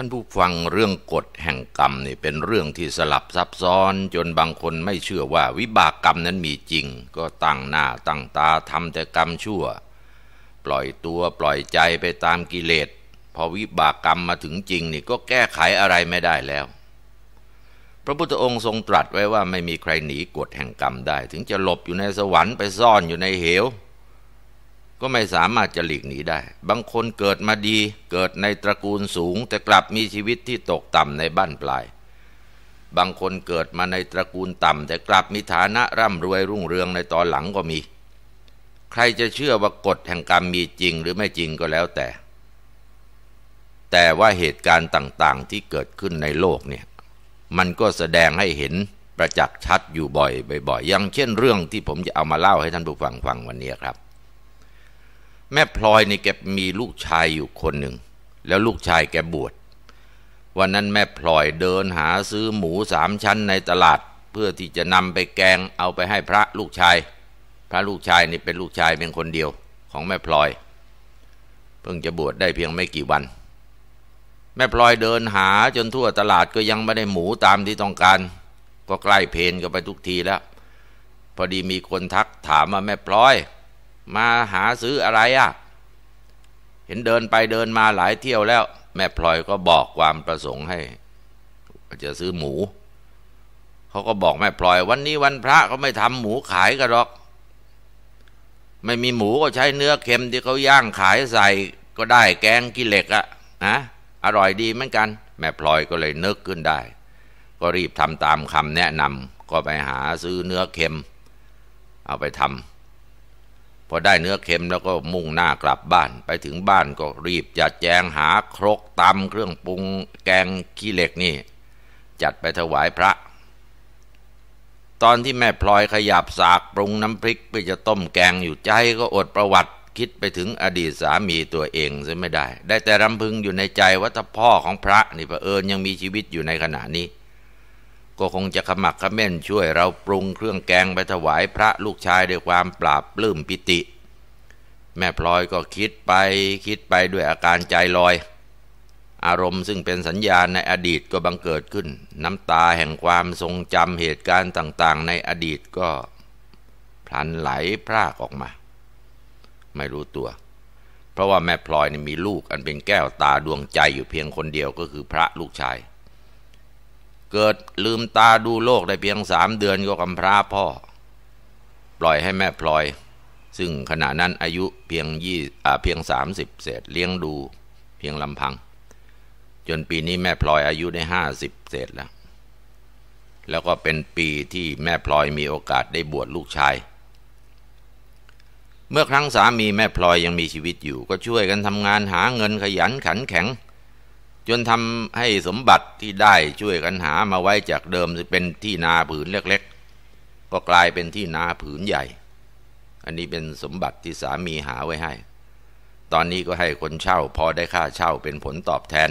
ท่านผู้ฟังเรื่องกฎแห่งกรรม นี่เป็นเรื่องที่สลับซับซ้อน จนบางคนไม่เชื่อว่าวิบากกรรมนั้นมีจริง ก็ตั้งหน้าตั้งตาทำแต่กรรมชั่ว ปล่อยตัวปล่อยใจไปตามกิเลสพอวิบากกรรมมาถึงจริงนี่ก็แก้ไขอะไรไม่ได้แล้ว พระพุทธองค์ทรงตรัสไว้ว่าไม่มีใครหนีกฎแห่งกรรมได้ ถึงจะหลบอยู่ในสวรรค์ไปซ่อนอยู่ในเหวก็ไม่สามารถจะหลีกหนีได้ บางคนเกิดมาดี เกิดในตระกูลสูง แต่กลับมีชีวิตที่ตกต่ำในบ้านปลาย บางคนเกิดมาในตระกูลต่ำ แต่กลับมีฐานะร่ำรวยรุ่งเรืองในตอนหลังก็มี ใครจะเชื่อว่ากฎแห่งกรรมมีจริงหรือไม่จริงก็แล้วแต่ แต่ว่าเหตุการณ์ต่างๆที่เกิดขึ้นในโลกเนี่ย มันก็แสดงให้เห็นประจักษ์ชัดอยู่บ่อยอๆอย่างเช่นเรื่องที่ผมจะเอามาเล่าให้ท่านผู้ฟังฟังวันนี้ครับแม่พลอยนี่แกมีลูกชายอยู่คนหนึ่งแล้วลูกชายแกบวชวันนั้นแม่พลอยเดินหาซื้อหมูสามชั้นในตลาดเพื่อที่จะนำไปแกงเอาไปให้พระลูกชาย พระลูกชายนี่เป็นลูกชายเป็นคนเดียว ของแม่พลอยเพิ่งจะบวชได้เพียงไม่กี่วัน แม่พลอยเดินหาจนทั่วตลาดก็ยังไม่ได้หมูตามที่ต้องการ ก็ใกล้เพนก็ไปทุกทีแล้วพอดีมีคนทักถามว่าแม่พลอยมาหาซื้ออะไรอะ่ะ เห็นเดินไปเดินมาหลายเที่ยวแล้ว แม่พลอยก็บอกความประสงค์ให้ จะซื้อหมู เขาก็บอกแม่พลอย วันนี้วันพระเขาไม่ทำหมูขายกันหรอก ไม่มีหมูก็ใช้เนื้อเค็ม ที่เขาย่างขายใส่ก็ได้แกงกิเล็กอะนะอร่อยดีเหมือนกัน แม่พลอยก็เลยนึกขึ้นได้ ก็รีบทำตามคำแนะนำ ก็ไปหาซื้อเนื้อเค็ม เอาไปทำพอได้เนื้อเค็มแล้วก็มุ่งหน้ากลับบ้าน ไปถึงบ้านก็รีบจัดแจงหาครกตำเครื่องปรุงแกงขี้เหล็กนี่ จัดไปถวายพระ ตอนที่แม่พลอยขยับสากปรุงน้ำพริกไปจะต้มแกงอยู่ใจก็อดประวัติคิดไปถึงอดีตสามีตัวเองซะไม่ได้ ได้แต่รำพึงอยู่ในใจว่าถ้าพ่อของพระนี่พระเอิญยังมีชีวิตอยู่ในขณะนี้ก็คงจะขมักขม้นช่วยเราปรุงเครื่องแกงไปถวายพระลูกชายด้วยความปราบปลื้มปิติ แม่พลอยก็คิดไปคิดไปด้วยอาการใจลอย อารมณ์ซึ่งเป็นสัญญาณในอดีตก็บังเกิดขึ้น น้ำตาแห่งความทรงจำเหตุการณ์ต่างๆในอดีตก็ พลันไหลพรากออกมา ไม่รู้ตัว เพราะว่าแม่พลอยมีลูกอันเป็นแก้วตาดวงใจอยู่เพียงคนเดียวก็คือพระลูกชายเกิดลืมตาดูโลกได้เพียงสามเดือนก็กำพร้าพ่อ ปล่อยให้แม่พลอย ซึ่งขณะนั้นอายุเพียงยี่เพียงสามสิบเศษ เลี้ยงดูเพียงลำพัง จนปีนี้แม่พลอยอายุได้ห้าสิบเศษแล้ว แล้วก็เป็นปีที่แม่พลอยมีโอกาสได้บวชลูกชาย เมื่อครั้งสามีแม่พลอยยังมีชีวิตอยู่ ก็ช่วยกันทำงานหาเงินขยันขันแข็งจนทำให้สมบัติที่ได้ช่วยกันหามาไว้จากเดิมเป็นที่นาผืนเล็กๆ ก็กลายเป็นที่นาผืนใหญ่ อันนี้เป็นสมบัติที่สามีหาไว้ให้ ตอนนี้ก็ให้คนเช่าพอได้ค่าเช่าเป็นผลตอบแทน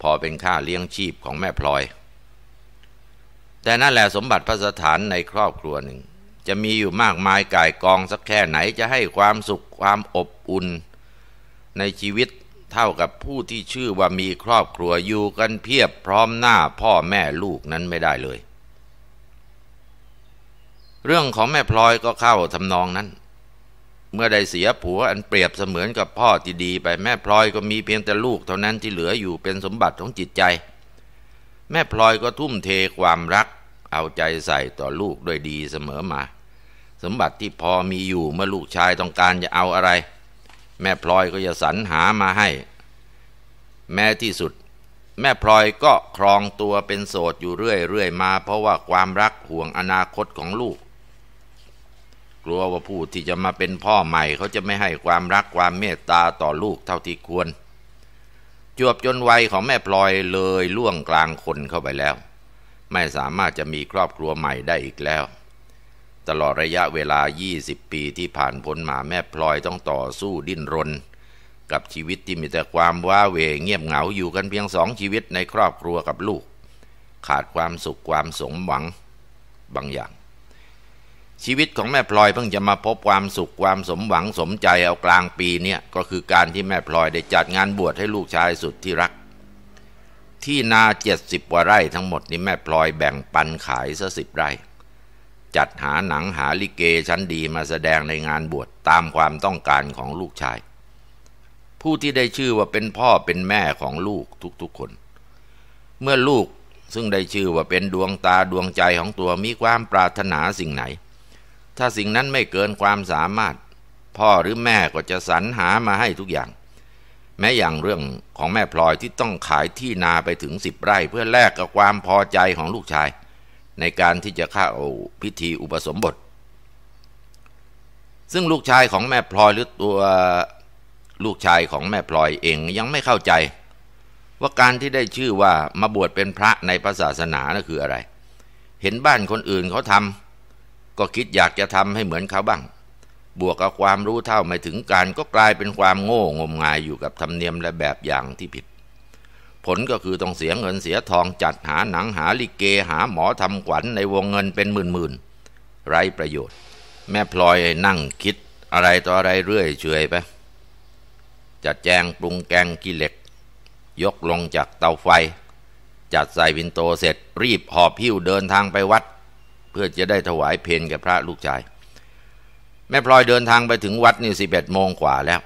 พอเป็นค่าเลี้ยงชีพของแม่พลอย แต่นั่นแหละสมบัติพระสถานในครอบครัวหนึ่งจะมีอยู่มากมายกายกองสักแค่ไหนจะให้ความสุขความอบอุ่นในชีวิตเท่ากับผู้ที่ชื่อว่ามีครอบครัวอยู่กันเพียบพร้อมหน้าพ่อแม่ลูกนั้นไม่ได้เลย เรื่องของแม่พลอยก็เข้าทำนองนั้น เมื่อได้เสียผัวอันเปรียบเสมือนกับพ่อที่ดีไปแม่พลอยก็มีเพียงแต่ลูกเท่านั้นที่เหลืออยู่เป็นสมบัติของจิตใจ แม่พลอยก็ทุ่มเทความรัก เอาใจใส่ต่อลูกด้วยดีเสมอมา สมบัติที่พอมีอยู่เมื่อลูกชายต้องการจะเอาอะไรแม่พลอยก็จะสรรหามาให้ แม้ที่สุด แม่พลอยก็ครองตัวเป็นโสดอยู่เรื่อยๆมา เพราะว่าความรักห่วงอนาคตของลูก กลัวว่าผู้ที่จะมาเป็นพ่อใหม่เขาจะไม่ให้ความรักความเมตตาต่อลูกเท่าที่ควร จวบจนวัยของแม่พลอยเลยล่วงกลางคนเข้าไปแล้ว ไม่สามารถจะมีครอบครัวใหม่ได้อีกแล้วตลอดระยะเวลา 20 ปีที่ผ่านพ้นมาแม่พลอยต้องต่อสู้ดิ้นรน กับชีวิตที่มีแต่ความว้าเหวเงียบเหงาอยู่กันเพียงสองชีวิตในครอบครัวกับลูก ขาดความสุขความสมหวังบางอย่าง ชีวิตของแม่พลอยเพิ่งจะมาพบความสุขความสมหวังสมใจเอากลางปีเนี่ยก็คือการที่แม่พลอยได้จัดงานบวชให้ลูกชายสุดที่รัก ที่นาเจ็ดสิบกว่าไร่ทั้งหมดนี้แม่พลอยแบ่งปันขายซะสิบไร่จัดหาหนังหาลิเกชั้นดีมาแสดงในงานบวชตามความต้องการของลูกชาย ผู้ที่ได้ชื่อว่าเป็นพ่อเป็นแม่ของลูกทุกๆคน เมื่อลูกซึ่งได้ชื่อว่าเป็นดวงตาดวงใจของตัวมีความปรารถนาสิ่งไหน ถ้าสิ่งนั้นไม่เกินความสามารถ พ่อหรือแม่ก็จะสรรหามาให้ทุกอย่าง แม้อย่างเรื่องของแม่พลอยที่ต้องขายที่นาไปถึงสิบไร่เพื่อแลกกับความพอใจของลูกชายในการที่จะเข้าพิธีอุปสมบท ซึ่งลูกชายของแม่พลอยหรือตัวลูกชายของแม่พลอยเองยังไม่เข้าใจ ว่าการที่ได้ชื่อว่ามาบวชเป็นพระในพระศาสนานะ่ะคืออะไร เห็นบ้านคนอื่นเขาทำก็คิดอยากจะทำให้เหมือนเขาบ้าง บวกกับความรู้เท่าไม่ถึงการก็กลายเป็นความโง่งมงายอยู่กับธรรมเนียมและแบบอย่างที่ผิดผลก็คือต้องเสียเงินเสียทองจัดหาหนังหาลิเก หาหมอทำขวัญในวงเงินเป็นหมื่นหมื่นไรประโยชน์ แม่พลอยนั่งคิดอะไรต่ออะไรเรื่อยเฉยไปจัดแจงปรุงแกงกิเหล็ก ยกลงจากเตาไฟ จัดใส่วินโตเสร็จ รีบหอบพิ้วเดินทางไปวัด เพื่อจะได้ถวายเพนแก่พระลูกชาย แม่พลอยเดินทางไปถึงวัดนี่สิบเอ็ดโมงกว่าแล้ว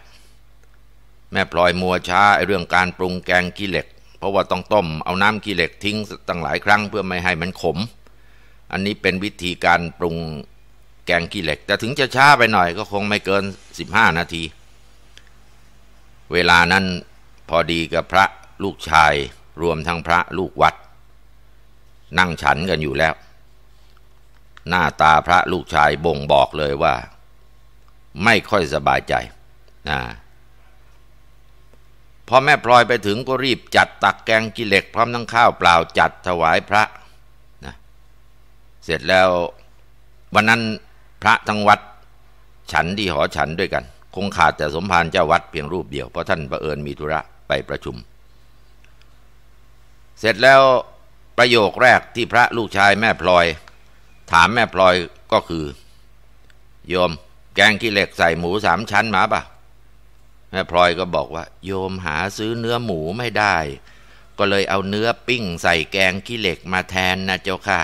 แม่พลอยมัวช้าเรื่องการปรุงแกงกิเหล็กเพราะว่าต้องต้มเอาน้ำขี้เหล็กทิ้ง ตั้งหลายครั้งเพื่อไม่ให้มันขม อันนี้เป็นวิธีการปรุงแกงขี้เหล็ก แต่ถึงจะช้าไปหน่อยก็คงไม่เกิน 15 นาที เวลานั้นพอดีกับพระลูกชายรวมทั้งพระลูกวัด นั่งฉันกันอยู่แล้ว หน้าตาพระลูกชายบ่งบอกเลยว่า ไม่ค่อยสบายใจนะพอแม่พลอยไปถึงก็รีบจัดตักแกงกิเล็กพร้อมทั้งข้าว เปล่าจัดถวายพระนะเสร็จแล้ววันนั้นพระทั้งวัด ฉันที่หอฉันด้วยกัน คงขาดแต่สมภารเจ้าวัดเพียงรูปเดียว เพราะท่านประเอิญมีธุระ ไปประชุม เสร็จแล้วประโยคแรกที่พระลูกชายแม่พลอย ถามแม่พลอยก็คือโยมแกงกิเล็กใส่หมูสามชั้นมาปะแม่พลอยก็บอกว่า โยมหาซื้อเนื้อหมูไม่ได้ ก็เลยเอาเนื้อปิ้งใส่แกงขี้เหล็กมาแทนนะเจ้าค่ะ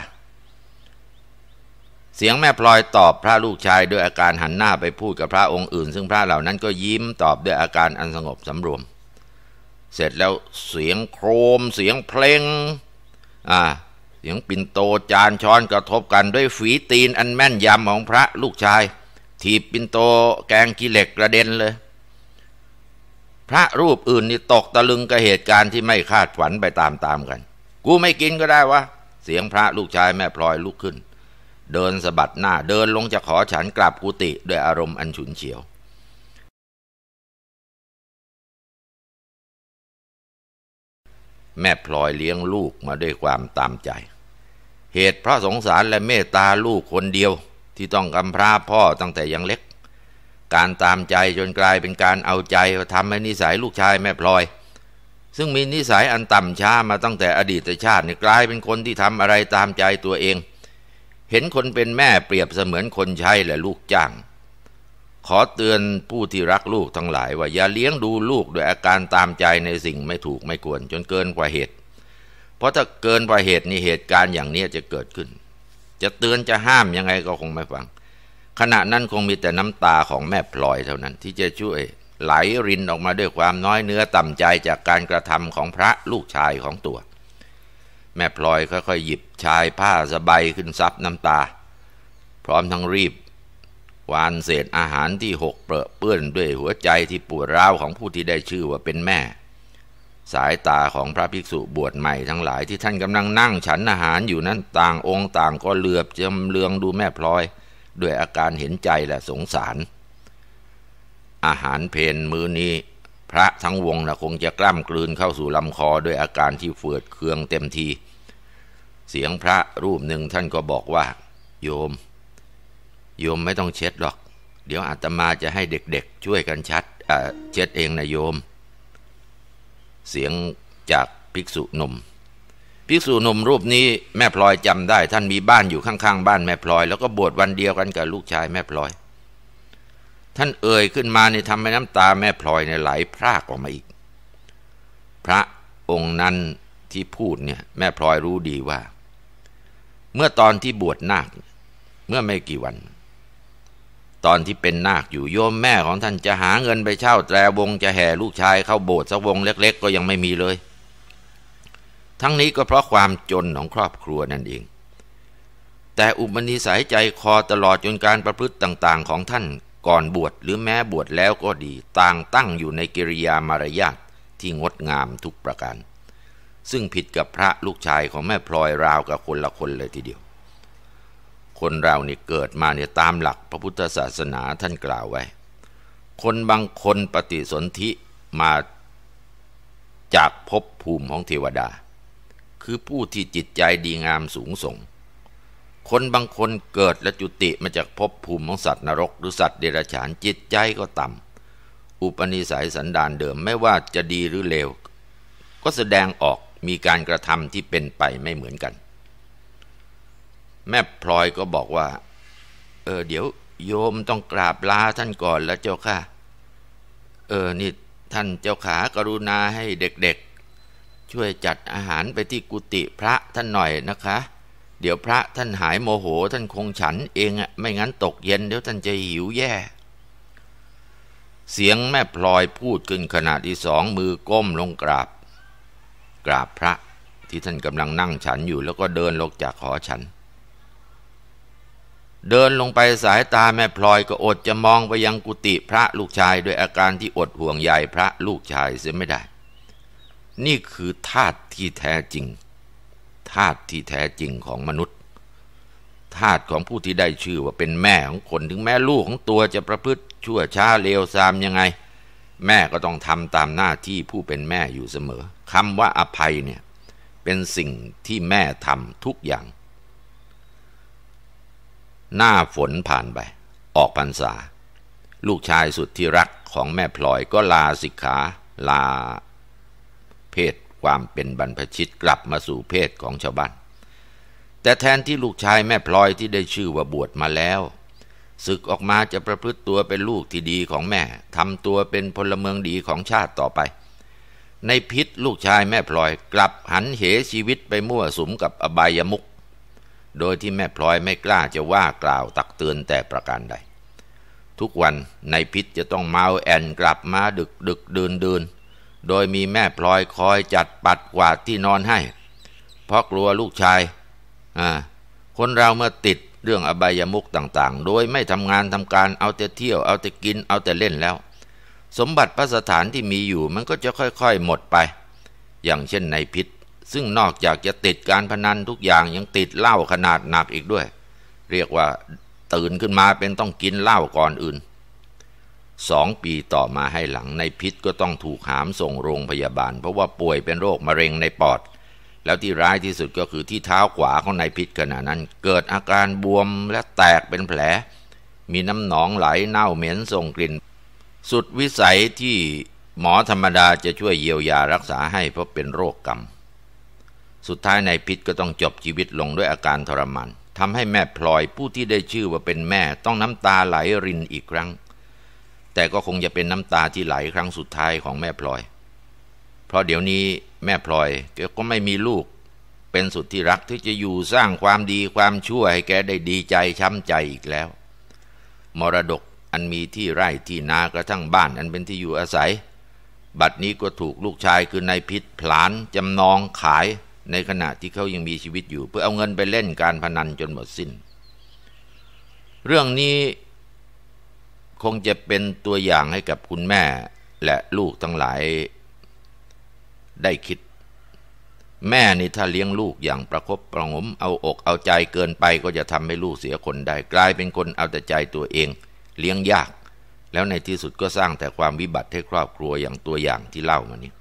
เสียงแม่พลอยตอบพระลูกชายด้วยอาการหันหน้าไปพูดกับพระองค์อื่น ซึ่งพระเหล่านั้นก็ยิ้มตอบด้วยอาการอันสงบสำรวม เสร็จแล้วเสียงโครมเสียงเพลง อ่า เสียงปิ่นโตจานช้อนกระทบกันด้วยฝีตีนอันแม่นยำของพระลูกชาย ถีบปิ่นโตแกงกิเล็กกระเด็นเลยพระรูปอื่นนี่ตกตะลึงกับเหตุการณ์ที่ไม่คาดฝันไปตามๆกัน กูไม่กินก็ได้วะ เสียงพระลูกชายแม่พลอยลุกขึ้น เดินสะบัดหน้าเดินลงจะขอฉันกลับกุฏิด้วยอารมณ์อันฉุนเฉียว แม่พลอยเลี้ยงลูกมาด้วยความตามใจ เหตุเพราะสงสารและเมตตาลูกคนเดียวที่ต้องกำพร้าพ่อตั้งแต่ยังเล็กการตามใจจนกลายเป็นการเอาใจทำให้นิสัยลูกชายแม่พลอย ซึ่งมีนิสัยอันต่ำช้ามาตั้งแต่อดีตชาติเนี่ยกลายเป็นคนที่ทำอะไรตามใจตัวเอง เห็นคนเป็นแม่เปรียบเสมือนคนใช้ และลูกจ้าง ขอเตือนผู้ที่รักลูกทั้งหลาย ว่าอย่าเลี้ยงดูลูกด้วยอาการตามใจในสิ่งไม่ถูกไม่ควรจนเกินกว่าเหตุ เพราะถ้าเกินกว่าเหตุนี่เหตุการณ์อย่างนี้จะเกิดขึ้น จะเตือนจะห้ามยังไงก็คงไม่ฟังขณะนั้นคงมีแต่น้ำตาของแม่พลอยเท่านั้น ที่จะช่วยไหลรินออกมาด้วยความน้อยเนื้อต่ำใจจากการกระทำของพระลูกชายของตัว แม่พลอยค่อยๆหยิบชายผ้าสบายขึ้นซับน้ำตา พร้อมทั้งรีบวานเศษอาหารที่หกเปรอะเปื้อนด้วยหัวใจที่ปวดร้าวของผู้ที่ได้ชื่อว่าเป็นแม่ สายตาของพระภิกษุบวชใหม่ทั้งหลายที่ท่านกำลังนั่งฉันอาหารอยู่นั้นต่างองค์ต่างก็เหลือบจำเลืองดูแม่พลอยด้วยอาการเห็นใจและสงสาร อาหารเพนมื้อนี้ พระทั้งวงนะคงจะกล้ำกลืนเข้าสู่ลำคอด้วยอาการที่เฟือดเคืองเต็มที เสียงพระรูปหนึ่งท่านก็บอกว่าโยม โยมไม่ต้องเช็ดหรอก เดี๋ยวอาตมาจะให้เด็กๆช่วยกันชัดเช็ดเองนะโยม เสียงจากภิกษุหนุ่มภิกษุหนุ่มรูปนี้แม่พลอยจำได้ท่านมีบ้านอยู่ข้างๆบ้านแม่พลอย แล้วก็บวชวันเดียวกันกับลูกชายแม่พลอย ท่านเอ่ยขึ้นมาในทำให้น้ำตาแม่พลอยในไหล พรากออกมาอีก พระองค์นั้นที่พูดเนี่ยแม่พลอยรู้ดีว่า เมื่อตอนที่บวชนาคเมื่อไม่กี่วัน ตอนที่เป็นนาคอยู่โยมแม่ของท่านจะหาเงินไปเช่าแตรวง จะแห่ลูกชายเข้าโบสถ์สักวงเล็ก ๆ ก็ยังไม่มีเลยทั้งนี้ก็เพราะความจนของครอบครัวนั่นเอง แต่อุปนิสัยใจคอตลอดจนการประพฤติต่าง ๆ ของท่านก่อนบวชหรือแม้บวชแล้วก็ดีต่างตั้งอยู่ในกิริยามารยาทที่งดงามทุกประการ ซึ่งผิดกับพระลูกชายของแม่พลอยราวกับคนละคนเลยทีเดียว คนเราเนี่เกิดมาเนี่ยตามหลักพระพุทธศาสนาท่านกล่าวไว้ คนบางคนปฏิสนธิมาจากภพภูมิของเทวดาคือผู้ที่จิตใจดีงามสูง ส่ง คนบางคนเกิดและจุติมาจากภพภูมิของสัตว์นรกหรือสัตว์เดรัจฉานจิตใจก็ต่ำ อุปนิสัยสันดานเดิมไม่ว่าจะดีหรือเลว ก็แสดงออกมีการกระทำที่เป็นไปไม่เหมือนกัน แม่พลอยก็บอกว่า เออเดี๋ยวโยมต้องกราบลาท่านก่อนแล้วเจ้าค่ะ เออนี่ท่านเจ้าขากรุณาให้เด็กๆช่วยจัดอาหารไปที่กุฏิพระท่านหน่อยนะคะ เดี๋ยวพระท่านหายโมโหท่านคงฉันเองอะไม่งั้นตกเย็นเดี๋ยวท่านจะหิวแย่ เสียงแม่พลอยพูดขึ้นขณะที่สองมือก้มลงกราบ กราบพระที่ท่านกำลังนั่งฉันอยู่แล้วก็เดินลงจากขอฉัน เดินลงไปสายตาแม่พลอยก็อดจะมองไปยังกุฏิพระลูกชาย ด้วยอาการที่อดห่วงใยพระลูกชายเสียไม่ได้นี่คือธาตุที่แท้จริงธาตุที่แท้จริงของมนุษย์ธาตุของผู้ที่ได้ชื่อว่าเป็นแม่ของคนถึงแม่ลูกของตัวจะประพฤติชั่วช้าเลวทรามยังไง แม่ก็ต้องทำตามหน้าที่ผู้เป็นแม่อยู่เสมอคำว่าอภัยเนี่ยเป็นสิ่งที่แม่ทำทุกอย่าง หน้าฝนผ่านไป ออกพรรษา ลูกชายสุดที่รักของแม่พลอยก็ลาสิกขา ลาเพศความเป็นบรรพชิตกลับมาสู่เพศของชาวบ้านแต่แทนที่ลูกชายแม่พลอยที่ได้ชื่อว่าบวชมาแล้ว ศึกออกมาจะประพฤติตัวเป็นลูกที่ดีของแม่ทำตัวเป็นพลเมืองดีของชาติต่อไป ในพิษลูกชายแม่พลอยกลับหันเหชีวิตไปมั่วสุมกับอบายมุกโดยที่แม่พลอยไม่กล้าจะว่ากล่าวตักเตือนแต่ประการใด ทุกวันในพิษจะต้องเมาแอนกลับมาดึกดึกเดินเดินโดยมีแม่พลอย คอยจัดปัดกวาดที่นอนให้ เพราะกลัวลูกชาย คนเราเมื่อติดเรื่องอบายามุกต่างๆ โดยไม่ทำงานทำการเอาแต่เที่ยวเอาแต่กินเอาแต่เล่นแล้ว สมบัติพระสถานที่มีอยู่มันก็จะค่อยๆ หมดไป อย่างเช่นในพิษซึ่งนอกจากจะติดการพนันทุกอย่างยังติดเหล้าขนาดหนักอีกด้วย เรียกว่าตื่นขึ้นมาเป็นต้องกินเหล้าก่อนอื่นสองปีต่อมาให้หลังในพิษก็ต้องถูกหาม ส่ง โรงพยาบาล เพราะว่าป่วยเป็นโรคมะเร็งใน ปอด แล้วที่ร้ายที่สุดก็คือที่เท้าขวาของนายพิษขณะนั้น เกิดอาการบวมและแตกเป็นแผล มีน้ำหนองไหลเน่าเหม็น ส่งกลิ่น สุดวิสัยที่หมอธรรมดาจะช่วยเยียวยารักษาให้เพราะเป็นโรคกรรมสุดท้ายนายพิษก็ต้องจบชีวิตลงด้วยอาการทรมานทำให้แม่พลอยผู้ที่ได้ชื่อว่าเป็นแม่ต้องน้ำตาไหลรินอีกครั้งแต่ก็คงจะเป็นน้ำตาที่ไหลครั้งสุดท้ายของแม่พลอย เพราะเดี๋ยวนี้แม่พลอยแกก็ไม่มีลูก เป็นสุดที่รักที่จะอยู่สร้างความดีความชั่วให้แกได้ดีใจช้ำใจอีกแล้วมรดกอันมีที่ไร่ที่นากระทั่งบ้าน อันเป็นที่อยู่อาศัย บัดนี้ก็ถูกลูกชายคือนายพิษผลานจำนองขายในขณะที่เขายังมีชีวิตอยู่ เพื่อเอาเงินไปเล่นการพนันจนหมดสิน้น เรื่องนี้คงจะเป็นตัวอย่างให้กับคุณแม่และลูกทั้งหลายได้คิด แม่นี่ถ้าเลี้ยงลูกอย่างประครบประงมเอาอกเอาใจเกินไปก็จะทำให้ลูกเสียคนได้กลายเป็นคนเอาแต่ใจตัวเองเลี้ยงยาก แล้วในที่สุดก็สร้างแต่ความวิบัติให้ครอบครัวอย่างตัวอย่างที่เล่ามานี้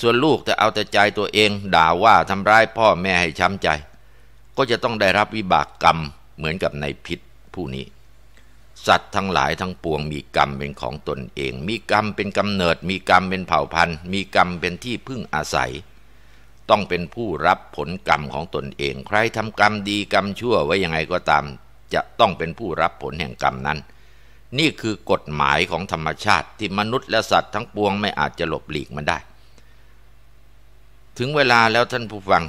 ส่วนลูกแต่เอาแต่ใจตัวเองด่าว่าทำร้ายพ่อแม่ให้ช้ำใจ ก็จะต้องได้รับวิบากกรรมเหมือนกับในพิษผู้นี้สัตว์ทั้งหลายทั้งปวงมีกรรมเป็นของตนเอง มีกรรมเป็นกำเนิด มีกรรมเป็นเผ่าพันธุ์ มีกรรมเป็นที่พึ่งอาศัย ต้องเป็นผู้รับผลกรรมของตนเอง ใครทำกรรมดีกรรมชั่วไว้ยังไงก็ตาม จะต้องเป็นผู้รับผลแห่งกรรมนั้น นี่คือกฎหมายของธรรมชาติที่มนุษย์และสัตว์ทั้งปวงไม่อาจจะหลบหลีกมันได้ ถึงเวลาแล้วท่านผู้ฟัง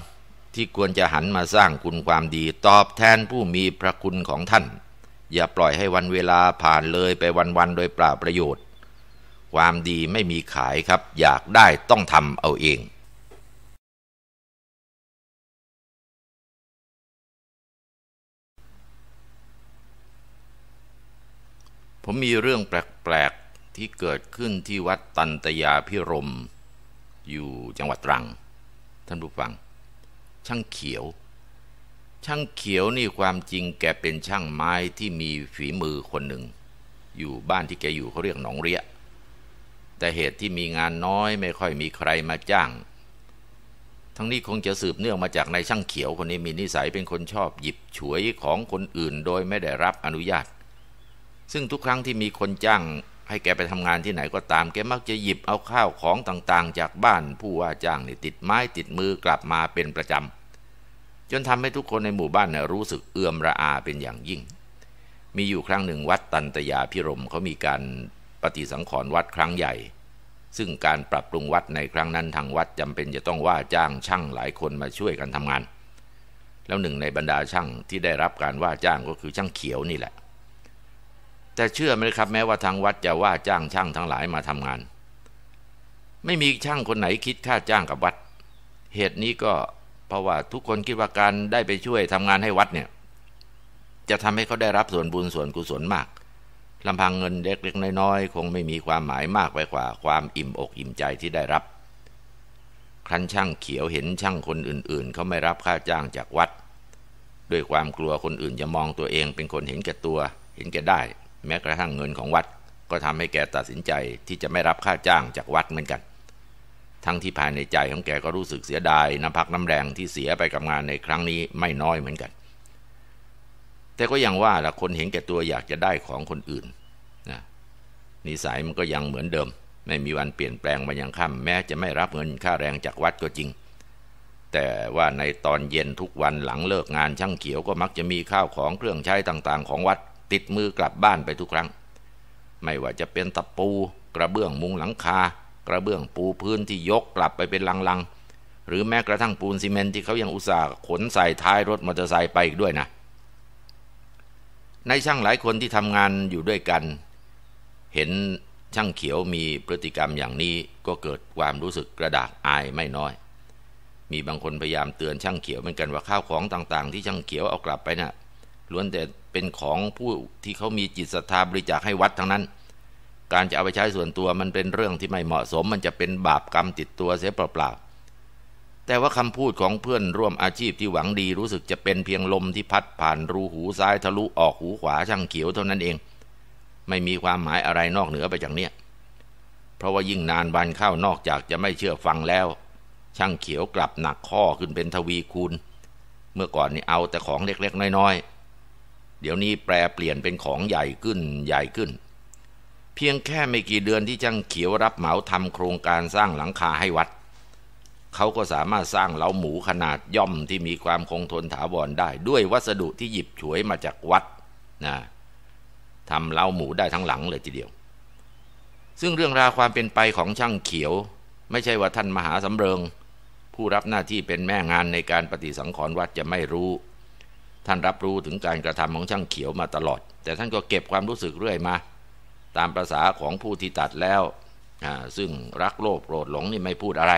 ที่ควรจะหันมาสร้างคุณความดีตอบแทนผู้มีพระคุณของท่านอย่าปล่อยให้วันเวลาผ่านเลยไปวันๆโดยปราประโยชน์ ความดีไม่มีขายครับ อยากได้ต้องทำเอาเอง ผมมีเรื่องแปลกๆ ที่เกิดขึ้นที่วัดตันตยาพิรมอยู่จังหวัดตรัง ท่านผู้ฟัง ช่างเขียวช่างเขียวนี่ความจริงแกเป็นช่างไม้ที่มีฝีมือคนหนึ่ง อยู่บ้านที่แกอยู่เขาเรียก หนองเรียแต่เหตุที่มีงานน้อยไม่ค่อยมีใครมาจ้าง ทั้งนี้คงจะสืบเนื่องมาจากในช่างเขียวคนนี้มีนิสัยเป็นคนชอบหยิบฉวยของคนอื่นโดยไม่ได้รับอนุญาต ซึ่งทุกครั้งที่มีคนจ้าง ให้แกไปทำงานที่ไหนก็ตาม แกมักจะหยิบเอาข้าวของต่างๆ จากบ้านผู้ว่าจ้างนี่ติดไม้ติดมือกลับมาเป็นประจำจนทำให้ทุกคนในหมู่บ้านนะรู้สึกเอื่อมระอาเป็นอย่างยิ่ง มีอยู่ครั้งหนึ่งวัดตันตยาพิรมเขามีการปฏิสังขรณ์วัดครั้งใหญ่ ซึ่งการปรับปรุงวัดในครั้งนั้นทางวัดจำเป็นจะต้องว่าจ้างช่างหลายคนมาช่วยกันทำงาน แล้วหนึ่งในบรรดาช่างที่ได้รับการว่าจ้างก็คือช่างเขียวนี่แหละ แต่เชื่อไหมครับ แม้ว่าทางวัดจะว่าจ้างช่างทั้งหลายมาทำงาน ไม่มีช่างคนไหนคิดค่าจ้างกับวัด เหตุนี้ก็เพราะว่าทุกคนคิดว่าการได้ไปช่วยทำงานให้วัดเนี่ย จะทำให้เขาได้รับส่วนบุญส่วนกุศลมาก ลำพังเงินเล็กๆน้อยๆคงไม่มีความหมายมากไปกว่า ความอิ่มอกอิ่มใจที่ได้รับ ครั้นช่างเขียวเห็นช่างคนอื่นๆ เขาไม่รับค่าจ้างจากวัด ด้วยความกลัวคนอื่นจะมองตัวเองเป็นคนเห็นแก่ตัว เห็นแก่ได้ แม้กระทั่งเงินของวัด ก็ทำให้แกตัดสินใจที่จะไม่รับค่าจ้างจากวัดเหมือนกันทั้งที่ภายในใจของแกก็รู้สึกเสียดายน้ำพักน้ำแรงที่เสียไปกับงานในครั้งนี้ไม่น้อยเหมือนกัน แต่ก็ยังว่าละคนเห็นแก่ตัวอยากจะได้ของคนอื่นนะนิสัยมันก็ยังเหมือนเดิม ไม่มีวันเปลี่ยนแปลงมาอย่างค่ำแม้จะไม่รับเงินค่าแรงจากวัดก็จริง แต่ว่าในตอนเย็นทุกวันหลังเลิกงานช่างเขียวก็มักจะมีข้าวของเครื่องใช้ต่างๆ ของวัดติดมือกลับบ้านไปทุกครั้ง ไม่ว่าจะเป็นตะปู กระเบื้องมุงหลังคากระเบื้องปูพื้นที่ยกกลับไปเป็นลังๆ หรือแม้กระทั่งปูนซีเมนที่เขายังอุตส่าห์ขนใส่ท้ายรถมอเตอร์ไซค์ไปอีกด้วยนะ ในช่างหลายคนที่ทำงานอยู่ด้วยกัน เห็นช่างเขียวมีพฤติกรรมอย่างนี้ก็เกิดความรู้สึกกระดากอายไม่น้อย มีบางคนพยายามเตือนช่างเขียวเหมือนกันว่าข้าวของต่างๆที่ช่างเขียว เอากลับไปนะ่ะล้วนแต่เป็นของผู้ที่เขามีจิตศรัทธาบริจาคให้วัดทั้งนั้นการจะเอาไปใช้ส่วนตัวมันเป็นเรื่องที่ไม่เหมาะสมมันจะเป็นบาปกรรมติดตัวเสียเปล่าๆ แต่ว่าคำพูดของเพื่อนร่วมอาชีพที่หวังดีรู้สึกจะเป็นเพียงลมที่พัดผ่านรูหูซ้ายทะลุออกหูขวาช่างเขียวเท่านั้นเอง ไม่มีความหมายอะไรนอกเหนือไปจากเนี้ยเพราะว่ายิ่งนานวันเข้านอกจากจะไม่เชื่อฟังแล้ว ช่างเขียวกลับหนักข้อขึ้นเป็นทวีคูณ เมื่อก่อนนี่เอาแต่ของเล็กๆน้อยๆเดี๋ยวนี้แปรเปลี่ยนเป็นของใหญ่ขึ้นใหญ่ขึ้นพียงแค่ไม่กี่เดือนที่ช่างเขียวรับเหมาทำโครงการสร้างหลังคาให้วัด เขาก็สามารถสร้างเล้าหมูขนาดย่อมที่มีความคงทนถาวรได้ ด้วยวัสดุที่หยิบฉวยมาจากวัดนะทำเล้าหมูได้ทั้งหลังเลยทีเดียว ซึ่งเรื่องราวความเป็นไปของช่างเขียว ไม่ใช่ว่าท่านมหาสำเริง ผู้รับหน้าที่เป็นแม่งานในการปฏิสังขรณ์วัดจะไม่รู้ ท่านรับรู้ถึงการกระทำของช่างเขียวมาตลอด แต่ท่านก็เก็บความรู้สึกเรื่อยมาตามประษาของผู้ที่ตัดแล้ว ซึ่งรักโลภโกรธหลง นี่ไม่พูดอะไร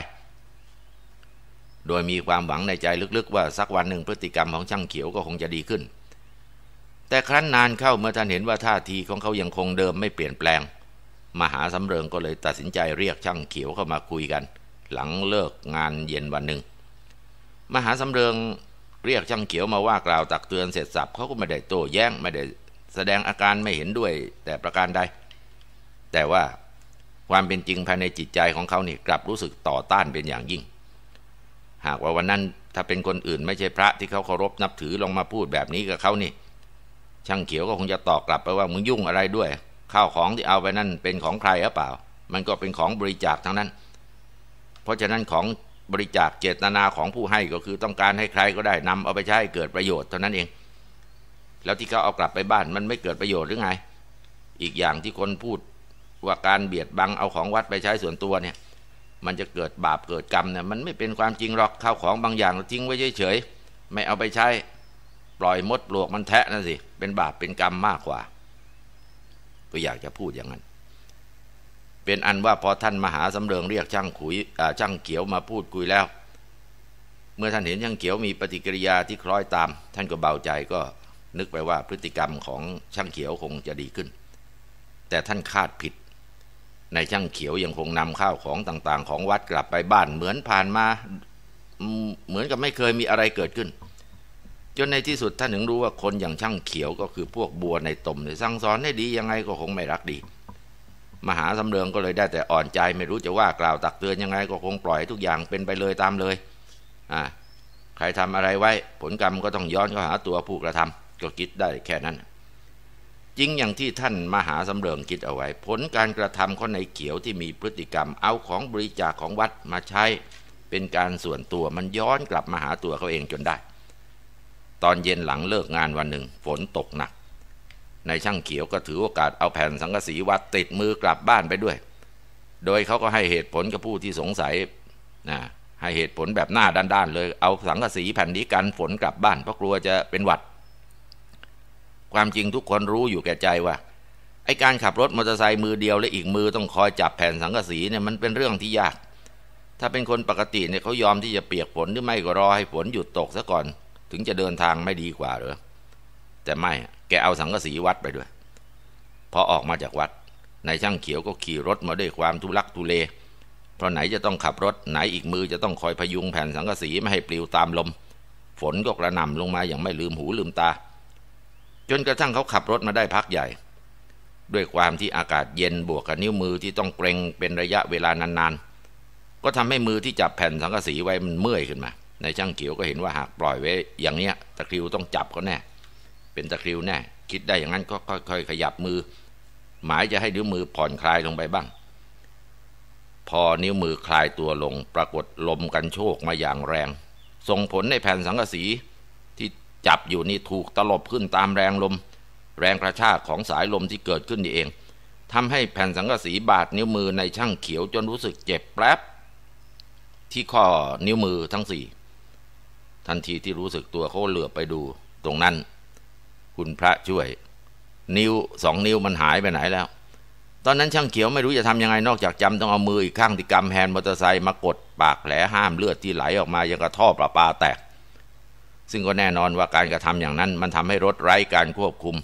โดยมีความหวังในใจลึกๆ ว่าสักวันหนึ่งพฤติกรรมของช่างเขียวก็คงจะดีขึ้น แต่ครั้นนานเข้าเมื่อท่านเห็นว่าท่าทีของเขายังคงเดิมไม่เปลี่ยนแปลง มหาสำเริง ก็เลยตัดสินใจเรียกช่างเขียวเข้ามาคุยกัน หลังเลิกงานเย็นวันหนึ่ง มหาสำเริงเรียกช่างเขียวมาว่ากล่าวตักเตือนเสร็จสับเขาก็ไม่ได้โต้แย้งไม่ได้แสดงอาการไม่เห็นด้วยแต่ประการใดแต่ว่าความเป็นจริงภายในจิตใจของเขานี่ กลับรู้สึกต่อต้านเป็นอย่างยิ่ง หากว่าวันนั้นถ้าเป็นคนอื่น ไม่ใช่พระที่เขาเคารพนับถือลองมาพูดแบบนี้กับเขานี่ช่างเขียวก็คงจะตอบกลับไปว่ามึงยุ่งอะไรด้วย ข้าวของที่เอาไปนั่นเป็นของใครหรือเปล่า มันก็เป็นของบริจาคทั้งนั้น เพราะฉะนั้นของบริจาคเจตนาของผู้ให้ก็คือต้องการให้ใครก็ได้นำเอาไปใช้เกิดประโยชน์เท่านั้นเอง แล้วที่เขาเอากลับไปบ้านมันไม่เกิดประโยชน์หรือไง อีกอย่างที่คนพูดว่าการเบียดบังเอาของวัดไปใช้ส่วนตัวเนี่ยมันจะเกิดบาปเกิดกรรมเนี่ยมันไม่เป็นความจริงหรอกข้าวของบางอย่างเราทิ้งไว้เฉยๆไม่เอาไปใช้ปล่อยมดปลวกมันแทะนั่นสิเป็นบาปเป็นกรรมมากกว่าก็อยากจะพูดอย่างนั้น เป็นอันว่าพอท่านมหาสำเริงเรียกช่างขุยช่างเขียวมาพูดคุยแล้ว เมื่อท่านเห็นช่างเขียวมีปฏิกิริยาที่คล้อยตาม ท่านก็เบาใจก็ นึกไปว่า พฤติกรรมของช่างเขียวคงจะดีขึ้น แต่ท่านคาดผิดนายช่างเขียวยังคงนำข้าวของต่าง ๆ ของวัดกลับไปบ้านเหมือนผ่านมา เหมือนกับไม่เคยมีอะไรเกิดขึ้น จนในที่สุดท่านถึงรู้ว่าคนอย่างช่างเขียวก็คือพวกบัวในตมในสั่งสอนให้ดียังไงก็คงไม่รักดี มหาสำเริงก็เลยได้แต่อ่อนใจไม่รู้จะว่ากล่าวตักเตือนยังไงก็คงปล่อยทุกอย่างเป็นไปเลยตามเลยอ่าใครทำอะไรไว้ ผลกรรมก็ต้องย้อนเข้าหาตัวผู้กระทำก็คิดได้แค่นั้นจริงอย่างที่ท่านมหาสำเริงคิดเอาไว้ ผลการกระทำของในเขียวที่มีพฤติกรรมเอาของบริจาคของวัดมาใช้เป็นการส่วนตัวมันย้อนกลับมาหาตัวเขาเองจนได้ ตอนเย็นหลังเลิกงานวันหนึ่งฝนตกหนักนายช่างเขียวก็ถือโอกาสเอาแผ่นสังกะสีวัดติดมือกลับบ้านไปด้วย โดยเขาก็ให้เหตุผลกับผู้ที่สงสัยนะให้เหตุผลแบบหน้าด้านๆเลยเอาสังกะสีแผ่นนี้กันฝนกลับบ้านเพราะกลัวจะเป็นหวัดความจริงทุกคนรู้อยู่แก่ใจว่า ไอการขับรถมอเตอร์ไซค์มือเดียวและอีกมือต้องคอยจับแผ่นสังกะสีเนี่ยมันเป็นเรื่องที่ยาก ถ้าเป็นคนปกติเนี่ยเขายอมที่จะเปียกฝนหรือไม่ก็รอให้ฝนหยุดตกซะก่อน ถึงจะเดินทางไม่ดีกว่าหรือแต่ไม่ แกเอาสังกะสีวัดไปด้วย พอออกมาจากวัดนายช่างเขียวก็ขี่รถมาด้วยความทุลักทุเล เพราะไหนจะต้องขับรถ ไหนอีกมือจะต้องคอยพยุงแผ่นสังกะสีไม่ให้ปลิวตามลม ฝนก็กระหน่ำลงมาอย่างไม่ลืมหูลืมตาจนกระทั่งเขาขับรถมาได้พักใหญ่ ด้วยความที่อากาศเย็นบวกกับนิ้วมือ ที่ต้องเกรงเป็นระยะเวลานานๆ ก็ทำให้มือที่จับแผ่นสังกะสีไว้มันเมื่อยขึ้นมาในช่างเขียวก็เห็นว่าหากปล่อยไว้ อย่างเนี้ยตะคริวต้องจับเขาแน่เป็นตะคริวแน่คิดได้อย่างนั้นก็ค่อยๆขยับมือ หมายจะให้นิ้วมือผ่อนคลายลงไปบ้าง พอนิ้วมือคลายตัวลงปรากฏลมกันโชกมาอย่างแรงส่งผลในแผ่นสังกะสีที่จับอยู่นี่ ถูกตลบขึ้นตามแรงลม แรงกระชากของสายลมที่เกิดขึ้นนี่เองทำให้แผ่นสังกะสีบาดนิ้วมือในช่างเขียวจนรู้สึกเจ็บแป๊บที่ข้อนิ้วมือทั้งสี่ทันทีที่รู้สึกตัวเขาเหลือไปดู ตรงนั้น คุณพระช่วย นิ้วสองนิ้วมันหายไปไหนแล้ว ตอนนั้นช่างเขียวไม่รู้จะทำยังไงนอกจากจำต้องเอามืออีกข้างที่กำแฮนมอเตอร์ไซค์มากดปากแผลห้ามเลือดที่ไหลออกมายังกระท่อประปาแตกซึ่งก็แน่นอนว่าการกระทำอย่างนั้นมันทำให้รถไร้การควบคุม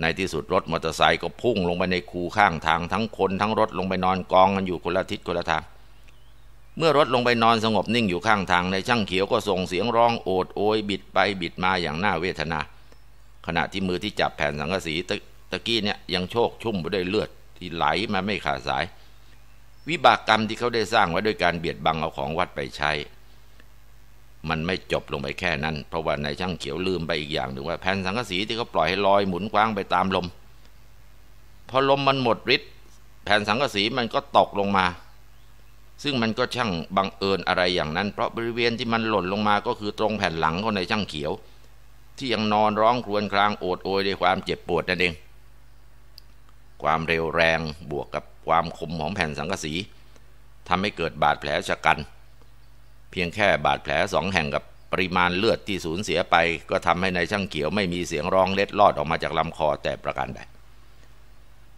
ในที่สุดรถมอเตอร์ไซค์ก็พุ่งลงไปในคูข้างทางทั้งคน ทั้งรถลงไปนอนกองกันอยู่คนละทิศคนละทาง เมื่อรถลงไปนอนสงบนิ่งอยู่ข้างทางในช่างเขียวก็ส่งเสียงร้องโอดโอยบิดไปบิดมาอย่างน่าเวทนา ขณะที่มือที่จับแผ่นสังกะสีตตะกี้เนี่ยยังโชคชุ่มไปด้วยเลือด ที่ไหลมาไม่ขาดสาย วิบากกรรมที่เขาได้สร้างไว้ด้วยการเบียดบังเอาของวัดไปใช้มันไม่จบลงไปแค่นั้น เพราะว่าในช่างเขียวลืมไปอีกอย่างหนึ่งว่าแผ่นสังกะสีที่เขาปล่อยให้ลอยหมุนคว้างไปตามลม พอลมมันหมดฤทธิ์แผ่นสังกะสีมันก็ตกลงมา ซึ่งมันก็ช่างบังเอิญอะไรอย่างนั้น เพราะบริเวณที่มันหล่นลงมาก็คือตรงแผ่นหลังของในช่างเขียว ที่ยังนอนร้องครวญครางโอดโอยด้วยความเจ็บปวดนั่นเอง ความเร็วแรงบวกกับความคมของแผ่นสังกะสีทำให้เกิดบาดแผลชะกันพียงแค่ บาดแผลสองแห่งกับปริมาณเลือดที่สูญเสียไป ก็ทำให้ในายช่างเขียวไม่มีเสียงร้องเล็ดลอดออกมาจากลำคอแต่ประการใด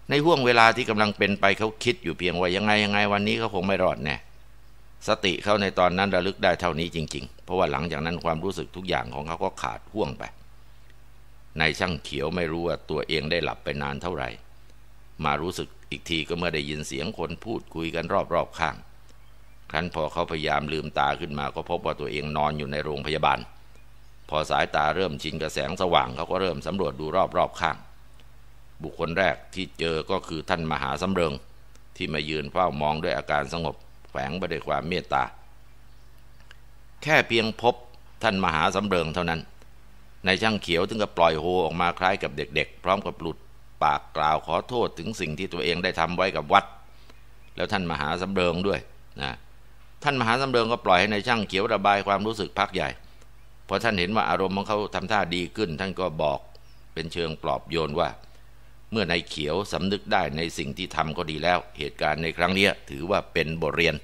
ในห่วงเวลาที่กำลังเป็นไปเขาคิดอยู่เพียงว่ายังไงยังไงวันนี้เขาคงไม่รอดแน่ สติเขาในตอนนั้นระลึกได้เท่านี้จริง ๆ เพราะว่าหลังจากนั้นความรู้สึกทุกอย่างของเขาก็ขาดห่วงไปนายช่างเขียวไม่รู้ว่าตัวเองได้หลับไปนานเท่าไหร่มารู้สึกอีกทีก็เมื่อได้ยินเสียงคนพูดคุยกันรอบๆข้างครั้นพอเขาพยายามลืมตาขึ้นมาก็พบว่าตัวเองนอนอยู่ในโรงพยาบาล พอสายตาเริ่มชินกับแสงสว่างเขาก็เริ่มสำรวจดูรอบๆข้าง บุคคลแรกที่เจอก็คือท่านมหาสำเริง ที่มายืนเฝ้ามองด้วยอาการสงบแฝงไปด้วยความเมตตา แค่เพียงพบท่านมหาสำเริงเท่านั้นนายช่างเขียวถึงกับปล่อยโฮออกมาคล้ายกับเด็กๆ พร้อมกับหลุดปากกล่าวขอโทษถึงสิ่งที่ตัวเองได้ทำไว้กับวัด แล้วท่านมหาสำเริงด้วยนะท่านมหาสำเริงก็ปล่อยให้ในช่างเขียวระบายความรู้สึกพักใหญ่พอท่านเห็นว่าอารมณ์ของเขาทำท่าดีขึ้นท่านก็บอกเป็นเชิงปลอบโยนว่า เมื่อนายเขียวสำนึกได้ในสิ่งที่ทำก็ดีแล้ว เหตุการณ์ในครั้งนี้ถือว่าเป็นบทเรียน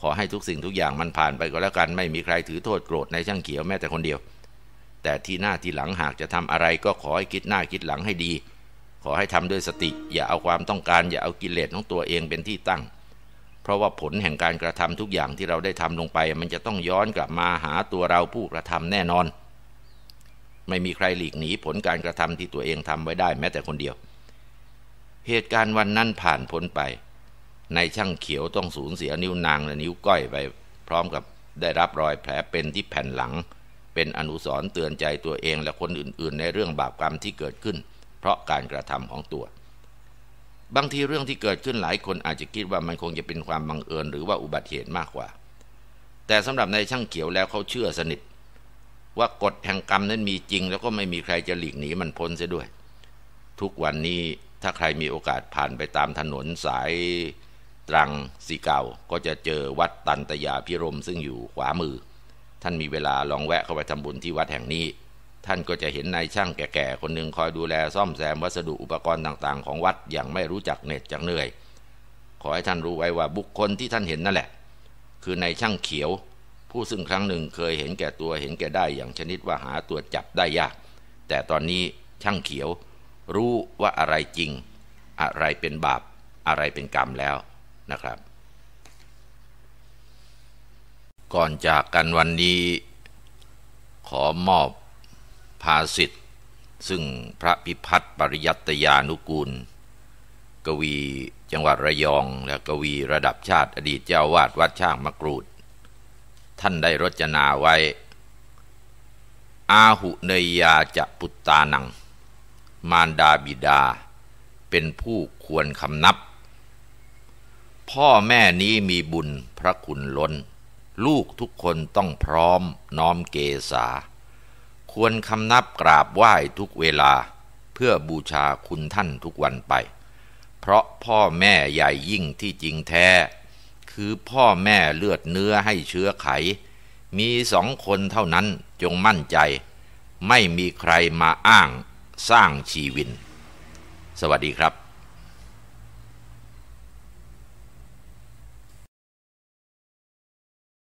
ขอให้ทุกสิ่งทุกอย่างมันผ่านไปก็แล้วกันไม่มีใครถือโทษโกรธในช่างเขียวแม้แต่คนเดียว แต่ที่หน้าที่หลังหากจะทำอะไรก็ขอให้คิดหน้าคิดหลังให้ดี ขอให้ทำด้วยสติ อย่าเอาความต้องการอย่าเอากิเลสของตัวเองเป็นที่ตั้งเพราะว่าผลแห่งการกระทำทุกอย่างที่เราได้ทำลงไปมันจะต้องย้อนกลับมาหาตัวเราผู้กระทำแน่นอน ไม่มีใครหลีกหนีผลการกระทำที่ตัวเองทำไว้ได้แม้แต่คนเดียว เหตุการณ์วันนั้นผ่านพ้นไป ในช่างเขียวต้องสูญเสียนิ้วนางและนิ้วก้อยไป พร้อมกับได้รับรอยแผลเป็นที่แผ่นหลัง เป็นอนุสรณ์เตือนใจตัวเองและคนอื่นๆ ในเรื่องบาปกรรมที่เกิดขึ้น เพราะการกระทำของตัวบางทีเรื่องที่เกิดขึ้นหลายคนอาจจะคิดว่ามันคงจะเป็นความบังเอิญหรือว่าอุบัติเหตุมากกว่า แต่สำหรับในช่างเขียวแล้วเขาเชื่อสนิท ว่ากฎแห่งกรรมนั้นมีจริงแล้วก็ไม่มีใครจะหลีกหนีมันพ้นเสียด้วย ทุกวันนี้ถ้าใครมีโอกาสผ่านไปตามถนนสายตรังสีเก่าก็จะเจอวัดตันตยาพิรมซึ่งอยู่ขวามือ ท่านมีเวลาลองแวะเข้าไปทำบุญที่วัดแห่งนี้ท่านก็จะเห็นนายช่างแก่ๆคนหนึ่งคอยดูแลซ่อมแซมวัสดุอุปกรณ์ต่าง ๆ ของวัดอย่างไม่รู้จักเหน็ดจักเหนื่อย ขอให้ท่านรู้ไว้ว่าบุคคลที่ท่านเห็นนั่นแหละ คือนายช่างเขียวผู้ซึ่งครั้งหนึ่งเคยเห็นแก่ตัวเห็นแก่ได้อย่างชนิดว่าหาตัวจับได้ยากแต่ตอนนี้ช่างเขียวรู้ว่าอะไรจริง อะไรเป็นบาปอะไรเป็นกรรมแล้วนะครับ ก่อนจากกันวันนี้ขอมอบภาสิทธ์ซึ่งพระพิพัฒน์ปริยัตยานุกูล กวีจังหวัดระยองและกวีระดับชาติอดีตเจ้าวาดวัดช่างมะกรูด ท่านได้รจนาไว้ อาหุเนยาจะปุตตานัง มารดาบิดา เป็นผู้ควรคำนับ พ่อแม่นี้มีบุญพระคุณล้น ลูกทุกคนต้องพร้อมน้อมเกษาควรคำนับกราบไหว้ทุกเวลา เพื่อบูชาคุณท่านทุกวันไป เพราะพ่อแม่ใหญ่ยิ่งที่จริงแท้ คือพ่อแม่เลือดเนื้อให้เชื้อไข มีสองคนเท่านั้นจงมั่นใจ ไม่มีใครมาอ้างสร้างชีวิน สวัสดีครับ